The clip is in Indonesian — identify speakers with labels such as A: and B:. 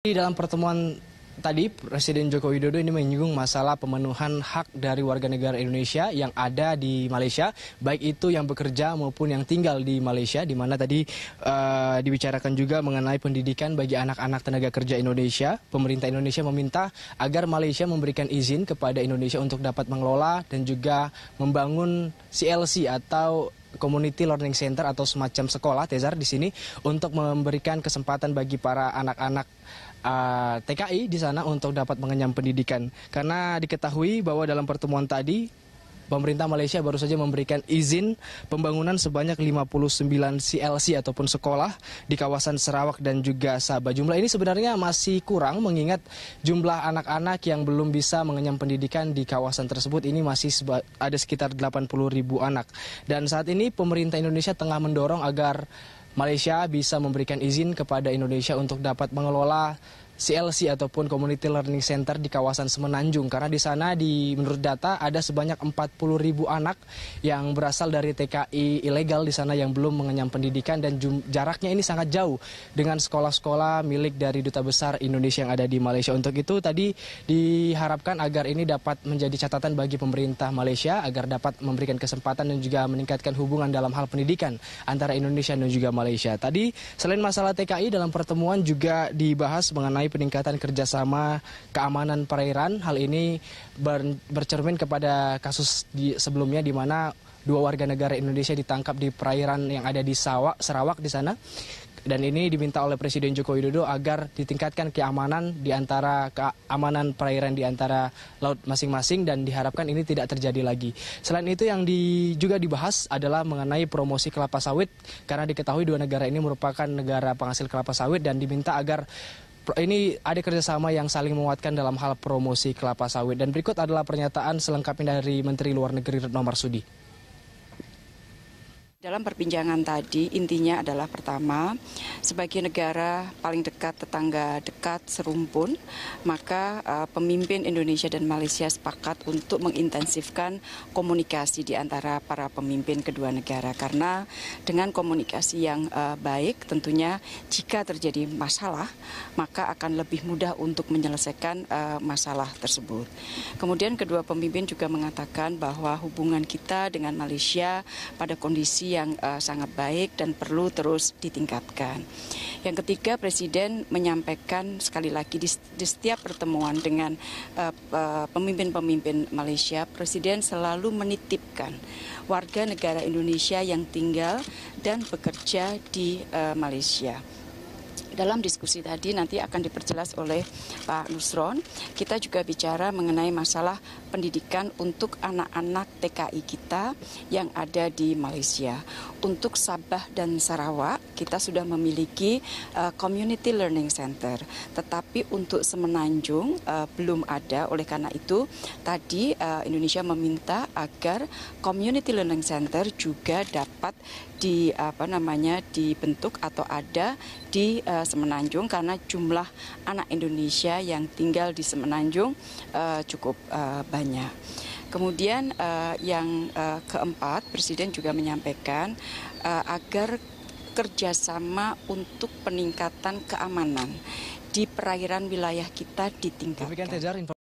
A: Di dalam pertemuan tadi, Presiden Joko Widodo ini menyinggung masalah pemenuhan hak dari warga negara Indonesia yang ada di Malaysia, baik itu yang bekerja maupun yang tinggal di Malaysia, di mana tadi uh, dibicarakan juga mengenai pendidikan bagi anak-anak tenaga kerja Indonesia. Pemerintah Indonesia meminta agar Malaysia memberikan izin kepada Indonesia untuk dapat mengelola dan juga membangun CLC atau community learning center atau semacam sekolah Tezar di sini untuk memberikan kesempatan bagi para anak-anak uh, eh, TKI di sana untuk dapat mengenyam pendidikan karena diketahui bahwa dalam pertemuan tadi pemerintah Malaysia baru saja memberikan izin pembangunan sebanyak 59 CLC ataupun sekolah di kawasan Sarawak dan juga Sabah. Jumlah ini sebenarnya masih kurang mengingat jumlah anak-anak yang belum bisa mengenyam pendidikan di kawasan tersebut ini masih ada sekitar 80 ribu anak. Dan saat ini pemerintah Indonesia tengah mendorong agar Malaysia bisa memberikan izin kepada Indonesia untuk dapat mengelola CLC ataupun Community Learning Center di kawasan Semenanjung karena di sana di menurut data ada sebanyak 40 ribu anak yang berasal dari TKI ilegal di sana yang belum mengenyam pendidikan dan jaraknya ini sangat jauh dengan sekolah-sekolah milik dari duta besar Indonesia yang ada di Malaysia. Untuk itu tadi diharapkan agar ini dapat menjadi catatan bagi pemerintah Malaysia agar dapat memberikan kesempatan dan juga meningkatkan hubungan dalam hal pendidikan antara Indonesia dan juga Malaysia. Tadi selain masalah TKI dalam pertemuan juga dibahas mengenai peningkatan kerjasama keamanan perairan. Hal ini bercermin kepada kasus di, sebelumnya di mana dua warga negara Indonesia ditangkap di perairan yang ada di Sawak, Sarawak di sana. Dan ini diminta oleh Presiden Joko Widodo agar ditingkatkan keamanan di antara keamanan perairan di antara laut masing-masing dan diharapkan ini tidak terjadi lagi. Selain itu yang di, juga dibahas adalah mengenai promosi kelapa sawit karena diketahui dua negara ini merupakan negara penghasil kelapa sawit dan diminta agar ini ada kerjasama yang saling menguatkan dalam hal promosi kelapa sawit. Dan berikut adalah pernyataan selengkapnya dari Menteri Luar Negeri Retno Marsudi.
B: Dalam perbincangan tadi, intinya adalah pertama, sebagai negara paling dekat, tetangga dekat, serumpun, maka uh, pemimpin Indonesia dan Malaysia sepakat untuk mengintensifkan komunikasi di antara para pemimpin kedua negara. Karena dengan komunikasi yang uh, baik, tentunya jika terjadi masalah, maka akan lebih mudah untuk menyelesaikan uh, masalah tersebut. Kemudian kedua pemimpin juga mengatakan bahwa hubungan kita dengan Malaysia pada kondisi yang uh, sangat baik dan perlu terus ditingkatkan. Yang ketiga, Presiden menyampaikan sekali lagi di, di setiap pertemuan dengan eh, eh, pemimpin-pemimpin uh, Malaysia, Presiden selalu menitipkan warga negara Indonesia yang tinggal dan bekerja di uh, Malaysia dalam diskusi tadi nanti akan diperjelas oleh Pak Nusron. Kita juga bicara mengenai masalah pendidikan untuk anak-anak TKI kita yang ada di Malaysia. Untuk Sabah dan Sarawak, kita sudah memiliki uh, Community Learning Center. Tetapi untuk Semenanjung uh, belum ada. Oleh karena itu, tadi uh, Indonesia meminta agar Community Learning Center juga dapat di apa namanya dibentuk atau ada di uh, Semenanjung karena jumlah anak Indonesia yang tinggal di Semenanjung uh, cukup uh, banyak. Kemudian uh, yang uh, keempat, Presiden juga menyampaikan uh, agar kerjasama untuk peningkatan keamanan di perairan wilayah kita ditingkatkan.